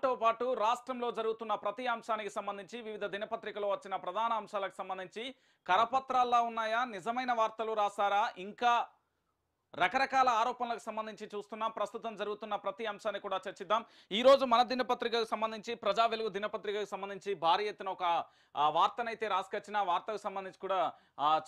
దాంతో పాటు రాష్ట్రంలో జరుగుతున్న ప్రతి అంశానికి సంబంధించి వివిధ దినపత్రికలో వచ్చిన ప్రధాన అంశాలకు సంబంధించి కరపత్రాల్లో ఉన్నాయా నిజమైన వార్తలు రాసారా ఇంకా రకరకాల ఆరోపణలకు సంబంధించి చూస్తున్నాం ప్రస్తుతం జరుగుతున్న ప్రతి అంశాన్ని కూడా చర్చిద్దాం ఈ రోజు మన దినపత్రికకు సంబంధించి ప్రజా వెలుగు దినపత్రికకు సంబంధించి భారీ ఎత్తున ఒక వార్తనైతే రాసుకొచ్చిన వార్తకు సంబంధించి కూడా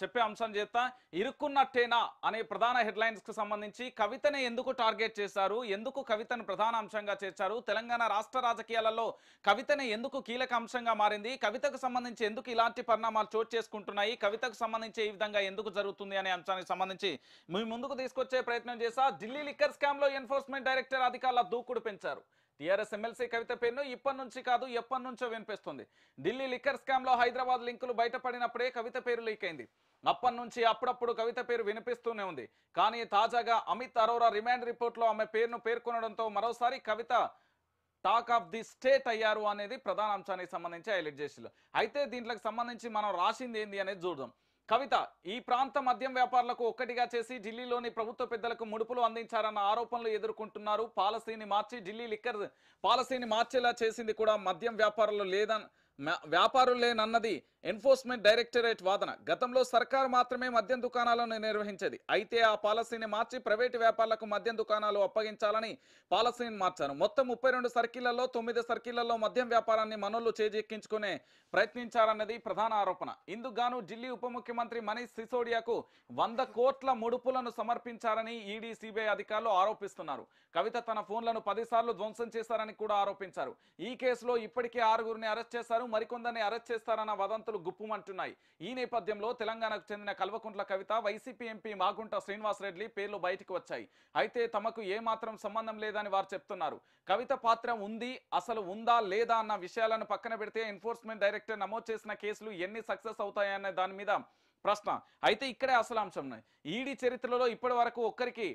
చెప్పే అంశం చేస్తా ఇరుక్కున్నట్టేనా అనే ప్రధాన హెడ్లైన్స్ కు సంబంధించి కవితని ఎందుకు టార్గెట్ చేశారు ఎందుకు కవితను ప్రధాన అంశంగా చేర్చారు తెలంగాణ రాష్ట్ర రాజకీయాలలో కవితని ఎందుకు కీలక అంశంగా మారింది కవితకు సంబంధించి ఎందుకు ఇలాంటి పరిణామాలు చోటు చేసుకుంటున్నాయి కవితకు సంబంధించి ఈ విధంగా ఎందుకు జరుగుతుంది అనే అంశానికి సంబంధించి మీ ముందుకు తీసుకొచ్చే ప్రయత్నం చేశా ఢిల్లీ లిక్కర్ స్కామ్ లో ఎన్ఫోర్స్మెంట్ డైరెక్టర్ అధికారుల దూకుడు పెంచారు టీఆర్ఎస్ ఎమ్మెల్సీ కవిత పేరును ఇప్పటి నుంచి కాదు ఎప్పటి నుంచో వినిపిస్తుంది ఢిల్లీ లిక్కర్ స్కామ్ లో హైదరాబాద్ లింకులు బయటపడినప్పుడే కవిత పేరు లీక్ అయింది అప్పటి నుంచి అప్పుడప్పుడు కవిత పేరు వినిపిస్తూనే ఉంది కానీ తాజాగా అమిత్ అరోరా రిమాండ్ రిపోర్ట్ లో ఆమె పేరును పేర్కొనడంతో మరోసారి Kavitha talk of the state అయ్యారు అనేది ప్రధాన అంశానికి సంబంధించి హైలైట్ చేసిల్లు అయితే దీంట్లోకి సంబంధించి మనం రాసింది ఏంది అనేది చూద్దాం కవిత ఈ ప్రాంత మద్యం వ్యాపారులకు ఒక్కటిగా చేసి ఢిల్లీలోని ప్రభుత్వ పెద్దలకు ముడుపులు అందించారన్న ఆరోపణలు ఎదుర్కొంటున్నారు పాలసీని మార్చి ఢిల్లీ లిక్కర్ పాలసీని మార్చేలా చేసింది కూడా మద్యం వ్యాపారులు లేదని వ్యాపారులే నన్నది ఎన్ఫోర్స్మెంట్ డైరెక్టరేట్ వాదన గతంలో సర్కార్ మాత్రమే మద్యం దుకాణాలను నిర్వహించేది అయితే ఆ పాలసీని మార్చి ప్రైవేటు వ్యాపారులకు మద్యం దుకాణాలు అప్పగించాలని పాలసీని మార్చారు మొత్తం ముప్పై రెండు సర్కిళ్లలో తొమ్మిది సర్కిళ్లలో మద్యం వ్యాపారాన్ని మనోళ్లు చేజెక్కించుకునే ప్రయత్నించారన్నది ప్రధాన ఆరోపణ ఇందుకుగాను ఢిల్లీ ఉప ముఖ్యమంత్రి మనీష్ సిసోడియాకు వంద కోట్ల ముడుపులను సమర్పించారని ఈడీ సిబిఐ అధికారులు ఆరోపిస్తున్నారు కవిత తన ఫోన్లను పదిసార్లు ధ్వంసం చేశారని కూడా ఆరోపించారు ఈ కేసులో ఇప్పటికే ఆరుగురిని అరెస్ట్ చేశారు మరికొందరిని అరెస్ట్ చేస్తారన్న వదంతులు గుప్పుమంటున్నాయి ఈ నేపథ్యంలో తెలంగాణకు చెందిన కల్వకుంట్ల కవిత వైసీపీ ఎంపీ మాగుంట శ్రీనివాసరెడ్డి పేర్లు బయటకు వచ్చాయి అయితే తమకు ఏమాత్రం సంబంధం లేదని వారు చెప్తున్నారు కవిత పాత్ర ఉంది అసలు ఉందా లేదా అన్న విషయాలను పక్కన పెడితే ఎన్ఫోర్స్మెంట్ డైరెక్టర్ నమోదు చేసిన కేసులు ఎన్ని సక్సెస్ అవుతాయనే దాని మీద ప్రశ్న అయితే ఇక్కడే అసలు అంశం ఈడీ చరిత్రలో ఇప్పటి వరకు ఒక్కరికి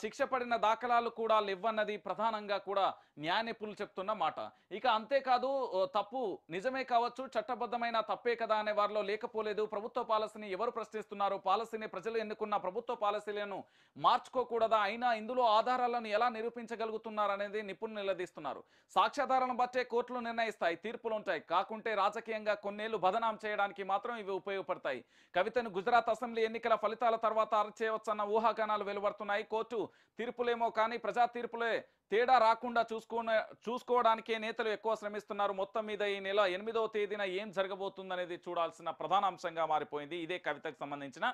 శిక్ష పడిన దాఖలాలు కూడా లేవన్నది ప్రధానంగా కూడా న్యాయ నిపుణులు చెప్తున్న మాట ఇక అంతేకాదు తప్పు నిజమే కావచ్చు చట్టబద్ధమైన తప్పే కదా అనే వారిలో లేకపోలేదు ప్రభుత్వ పాలసీని ఎవరు ప్రశ్నిస్తున్నారు పాలసీని ప్రజలు ఎన్నుకున్న ప్రభుత్వ పాలసీలను మార్చుకోకూడదా అయినా ఇందులో ఆధారాలను ఎలా నిరూపించగలుగుతున్నారు అనేది నిపుణులు నిలదీస్తున్నారు సాక్ష్యాధారాలను బట్టే కోర్టులు నిర్ణయిస్తాయి తీర్పులు ఉంటాయి కాకుంటే రాజకీయంగా కొన్నేళ్లు బదనాం చేయడానికి మాత్రం ఇవి ఉపయోగపడతాయి కవిత జాబితాను గుజరాత్ అసెంబ్లీ ఎన్నికల ఫలితాల తర్వాత అరచేయవచ్చన్న ఊహాగానాలు వెలువడుతున్నాయి కోర్టు తీర్పులేమో కానీ ప్రజా తీర్పులే తేడా రాకుండా చూసుకునే చూసుకోవడానికే నేతలు ఎక్కువ శ్రమిస్తున్నారు మొత్తం మీద ఈ నెల ఎనిమిదవ తేదీన ఏం జరగబోతుందనేది చూడాల్సిన ప్రధాన అంశంగా మారిపోయింది ఇదే కవితకు సంబంధించిన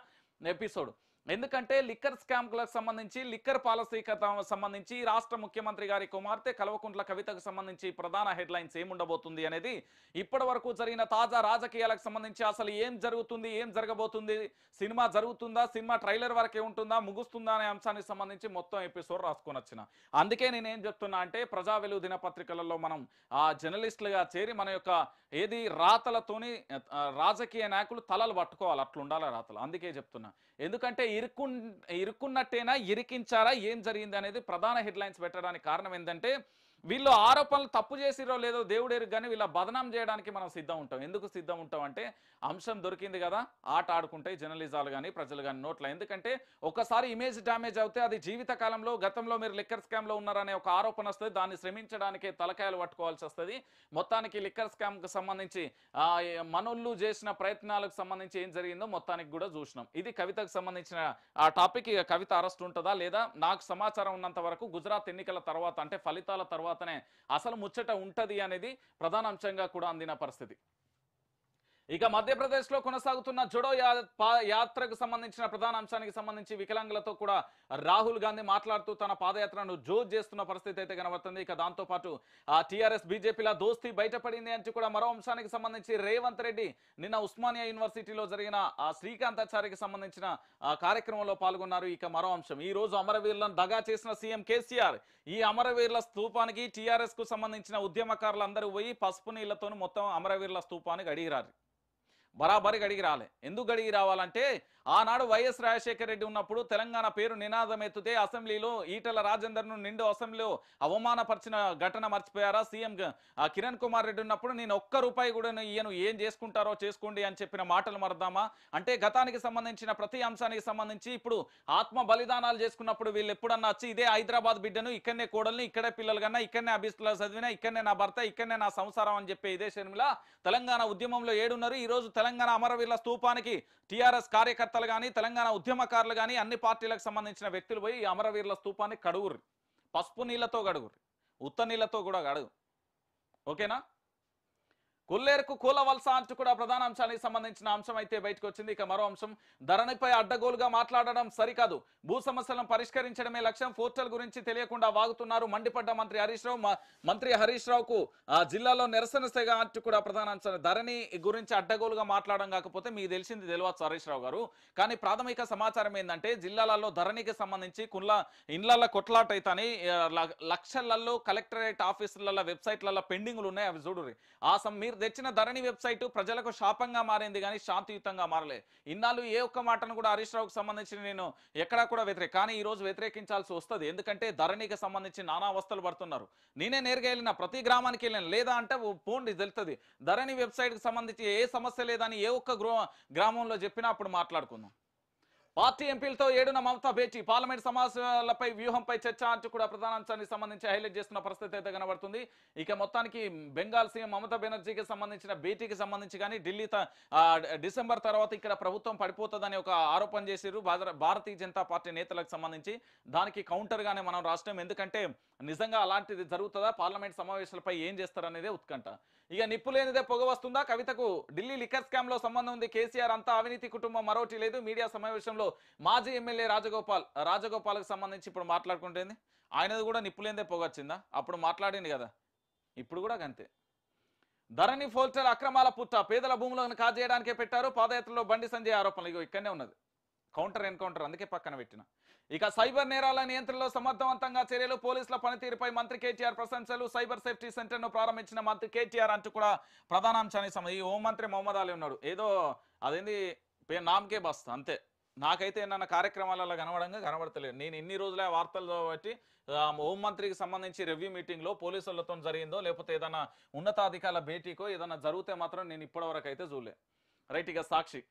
ఎపిసోడ్ ఎందుకంటే లిక్కర్ స్కామ్లకు సంబంధించి లిక్కర్ పాలసీ సంబంధించి రాష్ట్ర ముఖ్యమంత్రి గారి కుమార్తె కల్వకుంట్ల కవితకు సంబంధించి ప్రధాన హెడ్లైన్స్ ఏముండబోతుంది అనేది ఇప్పటి వరకు జరిగిన తాజా రాజకీయాలకు సంబంధించి అసలు ఏం జరుగుతుంది ఏం జరగబోతుంది సినిమా జరుగుతుందా సినిమా ట్రైలర్ వరకే ఉంటుందా ముగుస్తుందా అనే అంశానికి సంబంధించి మొత్తం ఎపిసోడ్ రాసుకొని వచ్చిన అందుకే నేనేం చెప్తున్నా అంటే ప్రజా వెలుగు దినపత్రికలలో మనం ఆ జర్నలిస్టులుగా చేరి మన యొక్క ఏది రాతలతోని రాజకీయ నాయకులు తలలు పట్టుకోవాలి అట్లుండాలి రాతలు అందుకే చెప్తున్నా ఎందుకంటే ఇరుక్కు ఇరుక్కున్నట్టేనా ఇరికించారా ఏం జరిగింది అనేది ప్రధాన హెడ్లైన్స్ పెట్టడానికి కారణం ఏంటంటే వీళ్ళు ఆరోపణలు తప్పు చేసిరో లేదో దేవుడేరు కానీ వీళ్ళ బదనాం చేయడానికి మనం సిద్ధం ఉంటాం ఎందుకు సిద్ధం ఉంటాం అంటే అంశం దొరికింది కదా ఆట ఆడుకుంటే జర్నలిజాలు కానీ ప్రజలు కానీ నోట్ల ఎందుకంటే ఒకసారి ఇమేజ్ డ్యామేజ్ అవుతే అది జీవితకాలంలో గతంలో మీరు లిక్కర్ స్కామ్లో ఉన్నారనే ఒక ఆరోపణ వస్తుంది దాన్ని శ్రమించడానికి తలకాయలు పట్టుకోవాల్సి వస్తుంది మొత్తానికి లిక్కర్ స్కామ్కి సంబంధించి మనోళ్ళు చేసిన ప్రయత్నాలకు సంబంధించి ఏం జరిగిందో మొత్తానికి కూడా చూసినాం ఇది కవితకు సంబంధించిన ఆ టాపిక్ కవిత అరెస్ట్ ఉంటుందా లేదా నాకు సమాచారం ఉన్నంత వరకు గుజరాత్ ఎన్నికల తర్వాత అంటే ఫలితాల తర్వాత తర్వాతనే అసలు ముచ్చట ఉంటది అనేది ప్రధాన అంశంగా కూడా అందిన పరిస్థితి ఇక మధ్యప్రదేశ్ లో కొనసాగుతున్న జోడో యాత్రకు సంబంధించిన ప్రధాన అంశానికి సంబంధించి వికలాంగులతో కూడా రాహుల్ గాంధీ మాట్లాడుతూ తన పాదయాత్రను జోజ్ చేస్తున్న పరిస్థితి అయితే కనబడుతుంది ఇక దాంతోపాటు టీఆర్ఎస్ బీజేపీల దోస్తీ బయటపడింది అంటూ కూడా మరో అంశానికి సంబంధించి రేవంత్ రెడ్డి నిన్న ఉస్మానియా యూనివర్సిటీలో జరిగిన శ్రీకాంతాచార్యకి సంబంధించిన కార్యక్రమంలో పాల్గొన్నారు ఇక మరో అంశం ఈ రోజు అమరవీరులను దగా చేసిన సీఎం కేసీఆర్ ఈ అమరవీరుల స్థూపానికి టీఆర్ఎస్ కు సంబంధించిన ఉద్యమకారులందరూ పోయి పసుపు నీళ్లతో మొత్తం అమరవీరుల స్థూపానికి అడిగిరారు బరాబరి గడిగి రాలే ఎందుకు గడిగి రావాలంటే ఆనాడు వైఎస్ రాజశేఖర రెడ్డి ఉన్నప్పుడు తెలంగాణ పేరు నినాదం ఎత్తుతే అసెంబ్లీలో ఈటల రాజేందర్ను నిండు అసెంబ్లీలో అవమానపరిచిన ఘటన మర్చిపోయారా సీఎం కిరణ్ కుమార్ రెడ్డి ఉన్నప్పుడు నేను ఒక్క రూపాయి కూడా ఈయను ఏం చేసుకుంటారో చేసుకోండి అని చెప్పిన మాటలు మరదామా అంటే గతానికి సంబంధించిన ప్రతి అంశానికి సంబంధించి ఇప్పుడు ఆత్మ బలిదానాలు చేసుకున్నప్పుడు వీళ్ళు ఎప్పుడన్నా వచ్చి ఇదే హైదరాబాద్ బిడ్డను ఇక్కడనే కోడల్ని ఇక్కడే పిల్లలు కన్నా ఇక్కడనే అభిస్తులు చదివినా ఇక్కడనే నా భర్త ఇక్కడనే నా సంసారం అని చెప్పే ఇదే షర్మిల తెలంగాణ ఉద్యమంలో ఏడున్నారు ఈరోజు తెలంగాణ తెలంగాణ అమరవీరుల స్థూపానికి టీఆర్ఎస్ కార్యకర్తలు కానీ తెలంగాణ ఉద్యమకారులు కానీ అన్ని పార్టీలకు సంబంధించిన వ్యక్తులు పోయి అమరవీరుల స్థూపానికి కడుగురు పసుపు నీళ్లతో కడుగురు ఉత్త నీళ్లతో కూడా కడుగు ఓకేనా కొల్లేరుకు కూల వలస అంటూ కూడా ప్రధాన అంశానికి సంబంధించిన అంశం అయితే బయటకు వచ్చింది ఇక మరో అంశం ధరణిపై అడ్డగోలుగా మాట్లాడడం సరికాదు భూ సమస్యలను పరిష్కరించడమే లక్ష్యం పోర్టల్ గురించి తెలియకుండా వాగుతున్నారు మండిపడ్డ మంత్రి హరీష్ రావు మంత్రి హరీష్ రావుకు జిల్లాలో నిరసన సేగా అంటూ కూడా ప్రధాన అంశం ధరణి గురించి అడ్డగోలుగా మాట్లాడడం కాకపోతే మీకు తెలిసింది తెలియవచ్చు హరీష్ రావు గారు కానీ ప్రాథమిక సమాచారం ఏంటంటే జిల్లాలలో ధరణికి సంబంధించి కుండ్ల ఇండ్ల కొట్లాట అయితేని లక్షలలో కలెక్టరేట్ ఆఫీసులలో వెబ్సైట్లలో పెండింగ్లు ఉన్నాయి అవి చూడు ఆ సమ్ మీరు తెచ్చిన ధరణి వెబ్సైట్ ప్రజలకు శాపంగా మారింది కానీ శాంతియుతంగా మారలేదు ఇన్నాళ్ళు ఏ ఒక్క మాటను కూడా హరీష్ రావుకు సంబంధించిన నేను ఎక్కడా కూడా వ్యతిరేక కానీ ఈరోజు వ్యతిరేకించాల్సి వస్తుంది ఎందుకంటే ధరణికి సంబంధించి నానా అవస్థలు పడుతున్నారు నేనే నేరుగా వెళ్ళిన ప్రతి గ్రామానికి వెళ్ళాను లేదా అంటే ఫోన్ తెలుస్తుంది ధరణి వెబ్సైట్కి సంబంధించి ఏ సమస్య లేదని ఏ ఒక్క గ్రామంలో చెప్పినా అప్పుడు మాట్లాడుకుందాం పార్టీ ఎంపీలతో ఏడున మమతా భేటీ పార్లమెంట్ సమావేశాలపై వ్యూహంపై చర్చ అంటూ కూడా ప్రధానాంశానికి సంబంధించి హైలైట్ చేస్తున్న పరిస్థితి అయితే కనబడుతుంది ఇక మొత్తానికి బెంగాల్ సీఎం మమతా బెనర్జీకి సంబంధించిన భేటీకి సంబంధించి కానీ ఢిల్లీ డిసెంబర్ తర్వాత ఇక్కడ ప్రభుత్వం పడిపోతుందని ఒక ఆరోపణ చేశారు భారతీయ జనతా పార్టీ నేతలకు సంబంధించి దానికి కౌంటర్గానే మనం రాష్ట్రం ఎందుకంటే నిజంగా అలాంటిది జరుగుతుందా పార్లమెంట్ సమావేశాలపై ఏం చేస్తారనేదే ఉత్కంఠ ఇక నిప్పు లేనిదే పొగ వస్తుందా కవితకు ఢిల్లీ లిక్కర్ స్కామ్ లో సంబంధం ఉంది కేసీఆర్ అంతా అవినీతి కుటుంబం మరోటి లేదు మీడియా సమావేశంలో మాజీ ఎమ్మెల్యే రాజగోపాల్ రాజగోపాల్కు సంబంధించి ఇప్పుడు మాట్లాడుకుంటుంది ఆయనది కూడా నిప్పు లేనిదే పొగ వచ్చిందా అప్పుడు మాట్లాడింది కదా ఇప్పుడు కూడా అంతే ధరణి ఫోల్చర్ అక్రమాల పుట్ట పేదల భూములను కాజేయడానికే పెట్టారు పాదయాత్రలో బండి సంజయ్ ఆరోపణలు ఇగో ఇక్కడనే ఉన్నది కౌంటర్ ఎన్కౌంటర్ అందుకే పక్కన పెట్టిన ఇక సైబర్ నేరాల నియంత్రణలో సమర్థవంతంగా చర్యలు పోలీసుల పనితీరుపై మంత్రి కేటీఆర్ ప్రశంసలు సైబర్ సేఫ్టీ సెంటర్ ను ప్రారంభించిన మంత్రి కేటీఆర్ అంటూ కూడా ప్రధానాంశానికి ఈ హోంమంత్రి మొహమ్మద్ అలీ ఉన్నాడు ఏదో అదేంది నామకే బస్ అంతే నాకైతే ఏమన్నా కార్యక్రమాలలో కనబడంగా కనబడతలేదు నేను ఇన్ని రోజుల వార్తలు బట్టి హోంమంత్రికి సంబంధించి రెవ్యూ మీటింగ్లో పోలీసులతో జరిగిందో లేకపోతే ఏదైనా ఉన్నతాధికారుల భేటీకో ఏదైనా జరిగితే మాత్రం నేను ఇప్పటివరకు అయితే చూడలేదు రైట్ ఇక సాక్షి